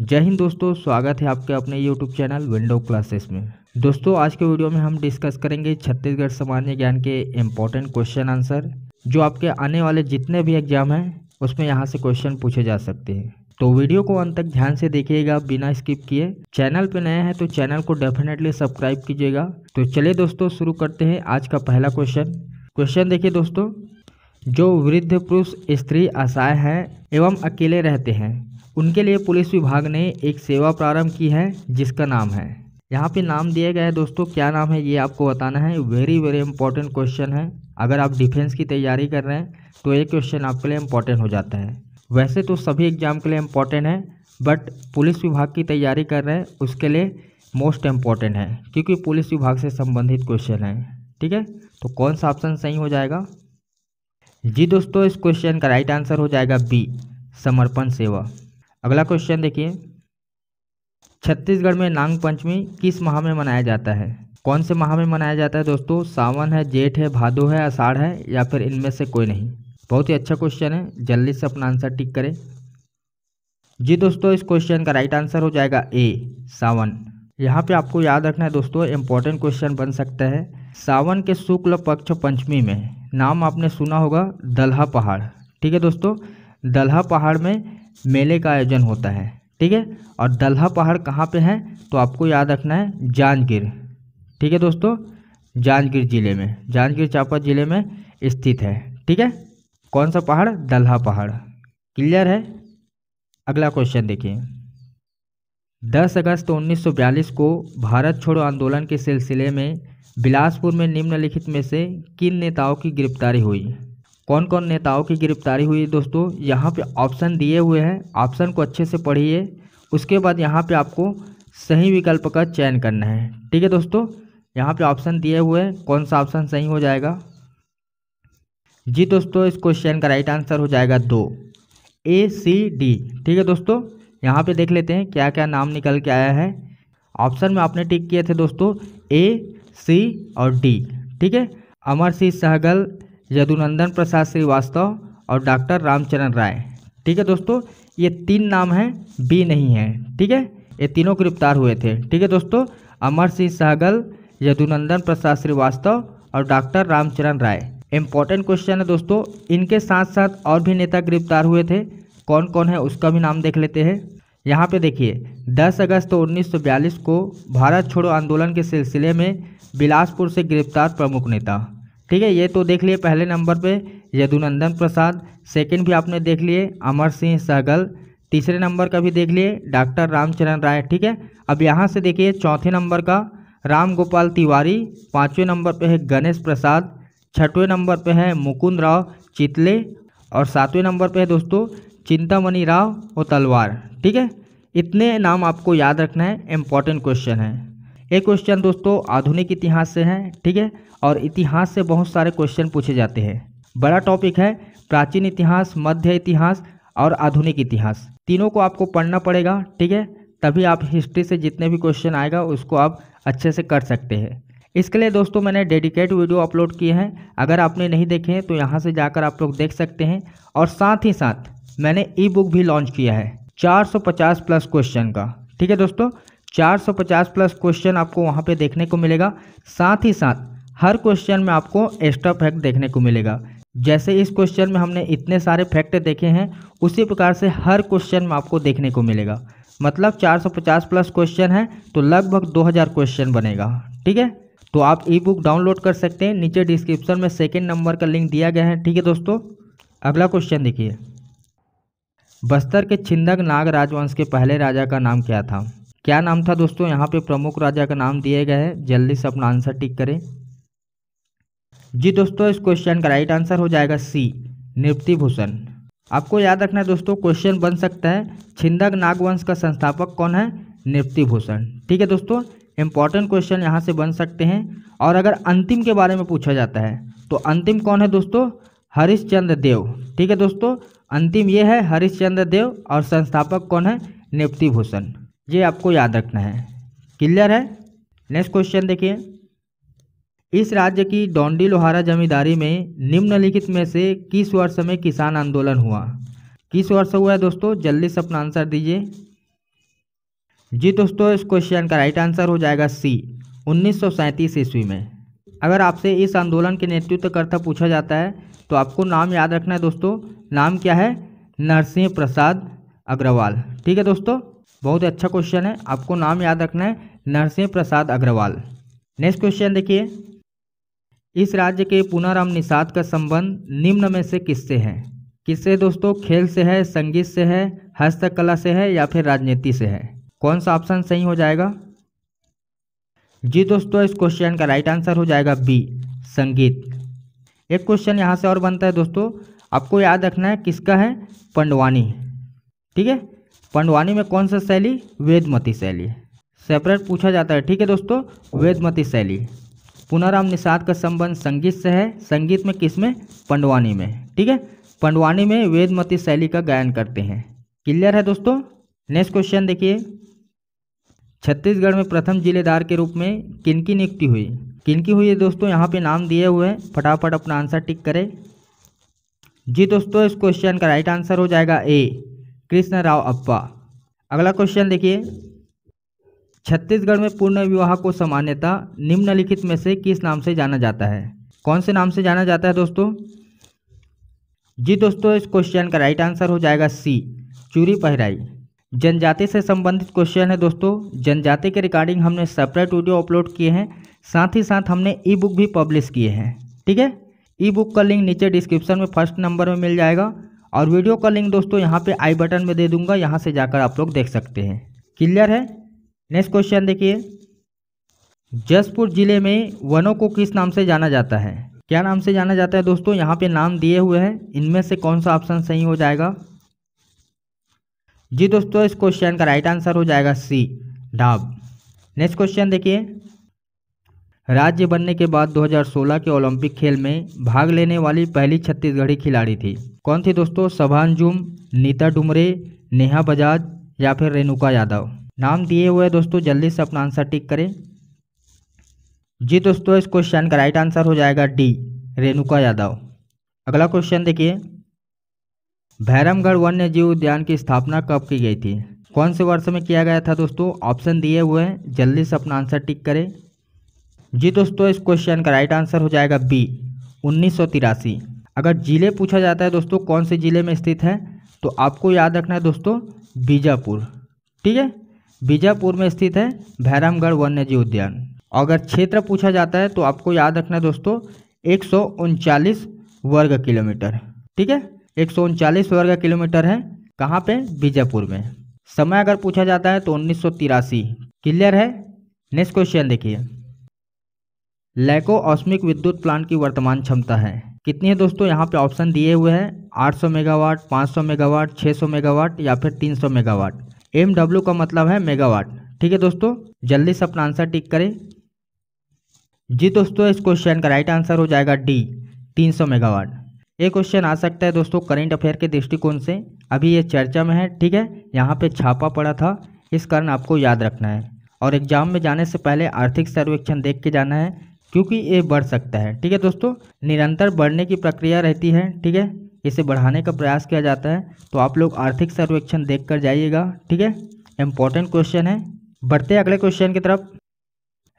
जय हिंद दोस्तों स्वागत है आपके अपने यूट्यूब चैनल विंडो क्लासेस में दोस्तों आज के वीडियो में हम डिस्कस करेंगे छत्तीसगढ़ सामान्य ज्ञान के इम्पॉर्टेंट क्वेश्चन आंसर जो आपके आने वाले जितने भी एग्जाम हैं उसमें यहाँ से क्वेश्चन पूछे जा सकते हैं तो वीडियो को अंत तक ध्यान से देखिएगा बिना स्किप किए चैनल पर नया है तो चैनल को डेफिनेटली सब्सक्राइब कीजिएगा तो चलिए दोस्तों शुरू करते हैं आज का पहला क्वेश्चन क्वेश्चन देखिए दोस्तों जो वृद्ध पुरुष स्त्री असहाय हैं एवं अकेले रहते हैं उनके लिए पुलिस विभाग ने एक सेवा प्रारंभ की है जिसका नाम है यहाँ पे नाम दिया गया है दोस्तों क्या नाम है ये आपको बताना है वेरी वेरी इंपॉर्टेंट क्वेश्चन है अगर आप डिफेंस की तैयारी कर रहे हैं तो ये क्वेश्चन आपके लिए इम्पॉर्टेंट हो जाता है वैसे तो सभी एग्जाम के लिए इम्पॉर्टेंट है बट पुलिस विभाग की तैयारी कर रहे हैं उसके लिए मोस्ट इम्पॉर्टेंट है क्योंकि पुलिस विभाग से संबंधित क्वेश्चन है ठीक है तो कौन सा ऑप्शन सही हो जाएगा जी दोस्तों इस क्वेश्चन का राइट आंसर हो जाएगा बी समर्पण सेवा अगला क्वेश्चन देखिए छत्तीसगढ़ में नांग पंचमी किस माह में मनाया जाता है कौन से माह में मनाया जाता है दोस्तों सावन है जेठ है भादो है आषाढ़ है या फिर इनमें से कोई नहीं बहुत ही अच्छा क्वेश्चन है जल्दी से अपना आंसर टिक करें जी दोस्तों इस क्वेश्चन का राइट आंसर हो जाएगा ए सावन यहाँ पे आपको याद रखना है दोस्तों इम्पोर्टेंट क्वेश्चन बन सकता है सावन के शुक्ल पक्ष पंचमी में नाम आपने सुना होगा दल्हा पहाड़ ठीक है दोस्तों दल्हा पहाड़ में मेले का आयोजन होता है ठीक है और दल्हा पहाड़ कहाँ पे है तो आपको याद रखना है जांजगीर ठीक है दोस्तों जांजगीर ज़िले में जांजगीर चांपा ज़िले में स्थित है ठीक है कौन सा पहाड़ दल्हा पहाड़ क्लियर है अगला क्वेश्चन देखिए 10 अगस्त 1942 को भारत छोड़ो आंदोलन के सिलसिले में बिलासपुर में निम्नलिखित में से किन नेताओं की गिरफ्तारी हुई कौन कौन नेताओं की गिरफ्तारी हुई दोस्तों यहाँ पे ऑप्शन दिए हुए हैं ऑप्शन को अच्छे से पढ़िए उसके बाद यहाँ पे आपको सही विकल्प का चयन करना है ठीक है दोस्तों यहाँ पे ऑप्शन दिए हुए हैं कौन सा ऑप्शन सही हो जाएगा जी दोस्तों इस क्वेश्चन का राइट आंसर हो जाएगा दो ए सी डी ठीक है दोस्तों यहाँ पर देख लेते हैं क्या क्या नाम निकल के आया है ऑप्शन में आपने टिक किए थे दोस्तों ए सी और डी ठीक है अमर सिंह सहगल यदुनंदन प्रसाद श्रीवास्तव और डॉक्टर रामचरण राय ठीक है दोस्तों ये तीन नाम हैं बी नहीं है ठीक है ये तीनों गिरफ्तार हुए थे ठीक है दोस्तों अमर सिंह सहगल यदुनंदन प्रसाद श्रीवास्तव और doctor Ramcharan Rai important question है दोस्तों इनके साथ साथ और भी नेता गिरफ्तार हुए थे कौन कौन है उसका भी नाम देख लेते हैं यहाँ पे देखिए 10 अगस्त 1942 को भारत छोड़ो आंदोलन के सिलसिले में बिलासपुर से गिरफ्तार प्रमुख नेता ठीक है ये तो देख लिए पहले नंबर पे यदुनंदन प्रसाद सेकंड भी आपने देख लिए अमर सिंह सहगल तीसरे नंबर का भी देख लिए डॉक्टर रामचरण राय ठीक है अब यहाँ से देखिए चौथे नंबर का राम गोपाल तिवारी पाँचवें नंबर पे है गणेश प्रसाद छठवें नंबर पे है मुकुंद राव चितले और सातवें नंबर पे है दोस्तों चिंतामणि राव और तलवार ठीक है इतने नाम आपको याद रखना है इम्पॉर्टेंट क्वेश्चन है ये क्वेश्चन दोस्तों आधुनिक इतिहास से हैं ठीक है और इतिहास से बहुत सारे क्वेश्चन पूछे जाते हैं बड़ा टॉपिक है प्राचीन इतिहास मध्य इतिहास और आधुनिक इतिहास तीनों को आपको पढ़ना पड़ेगा ठीक है तभी आप हिस्ट्री से जितने भी क्वेश्चन आएगा उसको आप अच्छे से कर सकते हैं इसके लिए दोस्तों मैंने डेडिकेट वीडियो अपलोड किए हैं अगर आपने नहीं देखे हैं तो यहाँ से जाकर आप लोग देख सकते हैं और साथ ही साथ मैंने ई बुक भी लॉन्च किया है 450 प्लस क्वेश्चन का ठीक है दोस्तों 450 प्लस क्वेश्चन आपको वहाँ पे देखने को मिलेगा साथ ही साथ हर क्वेश्चन में आपको एक्स्ट्रा फैक्ट देखने को मिलेगा जैसे इस क्वेश्चन में हमने इतने सारे फैक्ट देखे हैं उसी प्रकार से हर क्वेश्चन में आपको देखने को मिलेगा मतलब 450 प्लस क्वेश्चन है तो लगभग 2000 क्वेश्चन बनेगा ठीक है तो आप ई बुक डाउनलोड कर सकते हैं नीचे डिस्क्रिप्शन में सेकेंड नंबर का लिंक दिया गया है ठीक है दोस्तों अगला क्वेश्चन देखिए बस्तर के छिंदक नाग राजवंश के पहले राजा का नाम क्या था क्या नाम था दोस्तों यहाँ पे प्रमुख राजा का नाम दिए गए हैं जल्दी से अपना आंसर टिक करें जी दोस्तों इस क्वेश्चन का राइट आंसर हो जाएगा सी निवृत्ति भूषण आपको याद रखना है दोस्तों क्वेश्चन बन सकता है छिंदक नागवंश का संस्थापक कौन है निवृत्ति भूषण ठीक है दोस्तों इंपॉर्टेंट क्वेश्चन यहाँ से बन सकते हैं और अगर अंतिम के बारे में पूछा जाता है तो अंतिम कौन है दोस्तों हरिश्चंद्र देव ठीक है दोस्तों अंतिम ये है हरिश्चंद्र देव और संस्थापक कौन है निवृत्ति भूषण ये आपको याद रखना है क्लियर है नेक्स्ट क्वेश्चन देखिए इस राज्य की डोंडी लोहारा जमींदारी में निम्नलिखित में से किस वर्ष में किसान आंदोलन हुआ किस वर्ष हुआ है दोस्तों जल्दी से अपना आंसर दीजिए जी दोस्तों इस क्वेश्चन का राइट आंसर हो जाएगा सी उन्नीस ईस्वी में अगर आपसे इस आंदोलन के नेतृत्वकर्ता पूछा जाता है तो आपको नाम याद रखना है दोस्तों नाम क्या है नरसिंह प्रसाद अग्रवाल ठीक है दोस्तों बहुत अच्छा क्वेश्चन है आपको नाम याद रखना है नरसिंह प्रसाद अग्रवाल नेक्स्ट क्वेश्चन देखिए इस राज्य के पुनराम निषाद का संबंध निम्न में से किससे है किससे दोस्तों खेल से है संगीत से है हस्तकला से है या फिर राजनीति से है कौन सा ऑप्शन सही हो जाएगा जी दोस्तों इस क्वेश्चन का राइट आंसर हो जाएगा बी संगीत एक क्वेश्चन यहाँ से और बनता है दोस्तों आपको याद रखना है किसका है पंडवानी ठीक है पंडवानी में कौन सा शैली वेदमती शैली सेपरेट पूछा जाता है ठीक है दोस्तों वेदमती शैली पुनराम निषाद का संबंध संगीत से है संगीत में किस में पंडवानी में ठीक है पंडवानी में वेदमती शैली का गायन करते हैं क्लियर है दोस्तों नेक्स्ट क्वेश्चन देखिए छत्तीसगढ़ में प्रथम जिलेदार के रूप में किनकी नियुक्ति हुई किनकी हुई है दोस्तों यहाँ पे नाम दिए हुए हैं फटाफट अपना आंसर टिक करें जी दोस्तों इस क्वेश्चन का राइट आंसर हो जाएगा ए कृष्ण राव अप्पा अगला क्वेश्चन देखिए छत्तीसगढ़ में पूर्ण विवाह को सामान्यतः निम्नलिखित में से किस नाम से जाना जाता है कौन से नाम से जाना जाता है दोस्तों जी दोस्तों इस क्वेश्चन का राइट आंसर हो जाएगा सी चूरी पहराई जनजाति से संबंधित क्वेश्चन है दोस्तों जनजाति के रिकॉर्डिंग हमने सेपरेट वीडियो अपलोड किए हैं साथ ही साथ हमने ई बुक भी पब्लिश किए हैं ठीक है ई बुक का लिंक नीचे डिस्क्रिप्शन में फर्स्ट नंबर में मिल जाएगा और वीडियो का लिंक दोस्तों यहाँ पे आई बटन में दे दूंगा यहाँ से जाकर आप लोग देख सकते हैं क्लियर है नेक्स्ट क्वेश्चन देखिए जसपुर जिले में वनों को किस नाम से जाना जाता है क्या नाम से जाना जाता है दोस्तों यहाँ पे नाम दिए हुए हैं इनमें से कौन सा ऑप्शन सही हो जाएगा जी दोस्तों इस क्वेश्चन का राइट आंसर हो जाएगा सी डाब नेक्स्ट क्वेश्चन देखिए राज्य बनने के बाद 2016 के ओलंपिक खेल में भाग लेने वाली पहली छत्तीसगढ़ी खिलाड़ी थी कौन थी दोस्तों सभान जुम नीता डुमरे नेहा बजाज या फिर रेणुका यादव नाम दिए हुए दोस्तों जल्दी से अपना आंसर टिक करें जी दोस्तों इस क्वेश्चन का राइट आंसर हो जाएगा डी रेणुका यादव अगला क्वेश्चन देखिए भैरमगढ़ वन्य जीव उद्यान की स्थापना कब की गई थी कौन से वर्ष में किया गया था दोस्तों ऑप्शन दिए हुए हैं जल्दी से अपना आंसर टिक करें जी दोस्तों इस क्वेश्चन का राइट आंसर हो जाएगा बी उन्नीस अगर ज़िले पूछा जाता है दोस्तों कौन से ज़िले में स्थित है तो आपको याद रखना है दोस्तों बीजापुर ठीक है बीजापुर में स्थित है भैरमगढ़ वन्यजीव उद्यान अगर क्षेत्र पूछा जाता है तो आपको याद रखना है दोस्तों एक वर्ग किलोमीटर ठीक है एक वर्ग किलोमीटर है कहाँ पे बीजापुर में समय अगर पूछा जाता है तो उन्नीस क्लियर है नेक्स्ट क्वेश्चन देखिए लैको औष्मिक विद्युत प्लांट की वर्तमान क्षमता है कितनी है दोस्तों यहाँ पे ऑप्शन दिए हुए हैं 800 मेगावाट 500 मेगावाट 600 मेगावाट या फिर 300 मेगावाट एम डब्ल्यू का मतलब है मेगावाट ठीक है दोस्तों जल्दी से अपना आंसर टिक करें जी दोस्तों इस क्वेश्चन का राइट आंसर हो जाएगा डी 300 मेगावाट ये क्वेश्चन आ सकता है दोस्तों करंट अफेयर के दृष्टिकोण से अभी ये चर्चा में है ठीक है यहाँ पर छापा पड़ा था इस कारण आपको याद रखना है और एग्जाम में जाने से पहले आर्थिक सर्वेक्षण देख के जाना है क्योंकि ये बढ़ सकता है ठीक है दोस्तों निरंतर बढ़ने की प्रक्रिया रहती है ठीक है इसे बढ़ाने का प्रयास किया जाता है तो आप लोग आर्थिक सर्वेक्षण देख कर जाइएगा ठीक है इम्पोर्टेंट क्वेश्चन है बढ़ते अगले क्वेश्चन की तरफ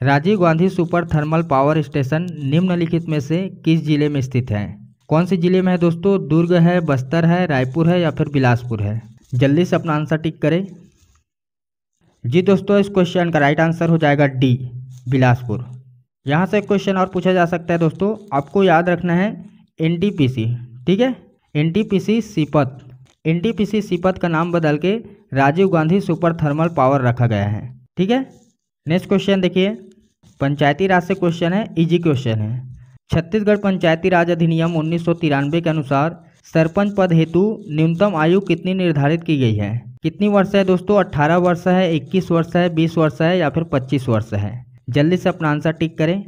Rajiv Gandhi super thermal power station निम्नलिखित में से किस जिले में स्थित है कौन से जिले में है दोस्तों दुर्ग है बस्तर है रायपुर है या फिर बिलासपुर है जल्दी से अपना आंसर टिक करें जी दोस्तों इस क्वेश्चन का राइट आंसर हो जाएगा डी बिलासपुर यहाँ से क्वेश्चन और पूछा जा सकता है दोस्तों आपको याद रखना है एन ठीक है N T Sipat N T Sipat का नाम बदल के Rajiv Gandhi super thermal power रखा गया है ठीक है नेक्स्ट क्वेश्चन देखिए पंचायती राज से क्वेश्चन है इजी क्वेश्चन है छत्तीसगढ़ पंचायती राज अधिनियम उन्नीस के अनुसार सरपंच पद हेतु न्यूनतम आयु कितनी निर्धारित की गई है कितनी वर्ष है दोस्तों 18 वर्ष है 21 वर्ष है 20 वर्ष है या फिर 25 वर्ष है जल्दी से अपना आंसर टिक करें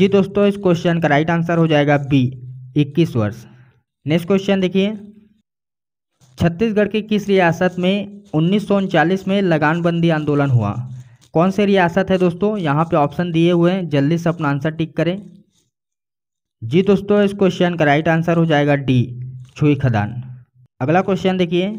जी दोस्तों इस क्वेश्चन का राइट आंसर हो जाएगा बी इक्कीस वर्ष नेक्स्ट क्वेश्चन देखिए छत्तीसगढ़ की किस रियासत में उन्नीस में लगानबंदी आंदोलन हुआ कौन सी रियासत है दोस्तों यहाँ पे ऑप्शन दिए हुए हैं जल्दी से अपना आंसर टिक करें जी दोस्तों इस क्वेश्चन का राइट आंसर हो जाएगा डी छुई खदान अगला क्वेश्चन देखिए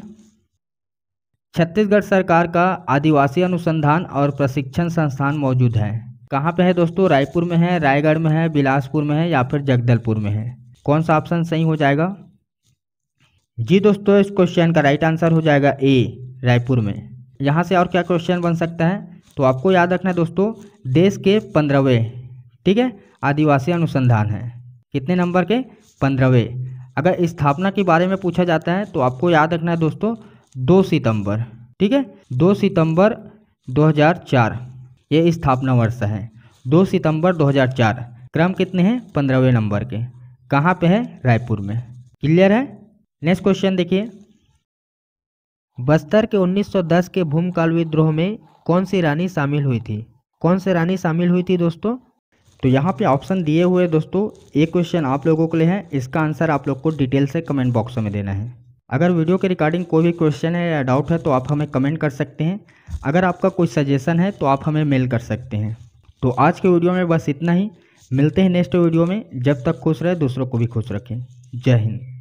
छत्तीसगढ़ सरकार का आदिवासी अनुसंधान और प्रशिक्षण संस्थान मौजूद है कहाँ पे है दोस्तों रायपुर में है रायगढ़ में है बिलासपुर में है या फिर जगदलपुर में है कौन सा ऑप्शन सही हो जाएगा जी दोस्तों इस क्वेश्चन का राइट आंसर हो जाएगा ए रायपुर में यहाँ से और क्या क्वेश्चन बन सकता है तो आपको याद रखना है दोस्तों देश के पंद्रहवें ठीक है आदिवासी अनुसंधान है कितने नंबर के पंद्रहवें अगर स्थापना के बारे में पूछा जाता है तो आपको याद रखना है दोस्तों दो सितंबर ठीक है दो सितंबर 2004 ये स्थापना वर्ष है दो सितंबर 2004 क्रम कितने हैं पंद्रहवें नंबर के कहाँ पे है रायपुर में क्लियर है नेक्स्ट क्वेश्चन देखिए बस्तर के 1910 के भूमकाल विद्रोह में कौन सी रानी शामिल हुई थी कौन सी रानी शामिल हुई थी दोस्तों तो यहाँ पे ऑप्शन दिए हुए दोस्तों एक क्वेश्चन आप लोगों के लिए है इसका आंसर आप लोग को डिटेल से कमेंट बॉक्स में देना है अगर वीडियो के रिकॉर्डिंग कोई भी क्वेश्चन है या डाउट है तो आप हमें कमेंट कर सकते हैं अगर आपका कोई सजेशन है तो आप हमें मेल कर सकते हैं तो आज के वीडियो में बस इतना ही मिलते हैं नेक्स्ट वीडियो में जब तक खुश रहे दूसरों को भी खुश रखें जय हिंद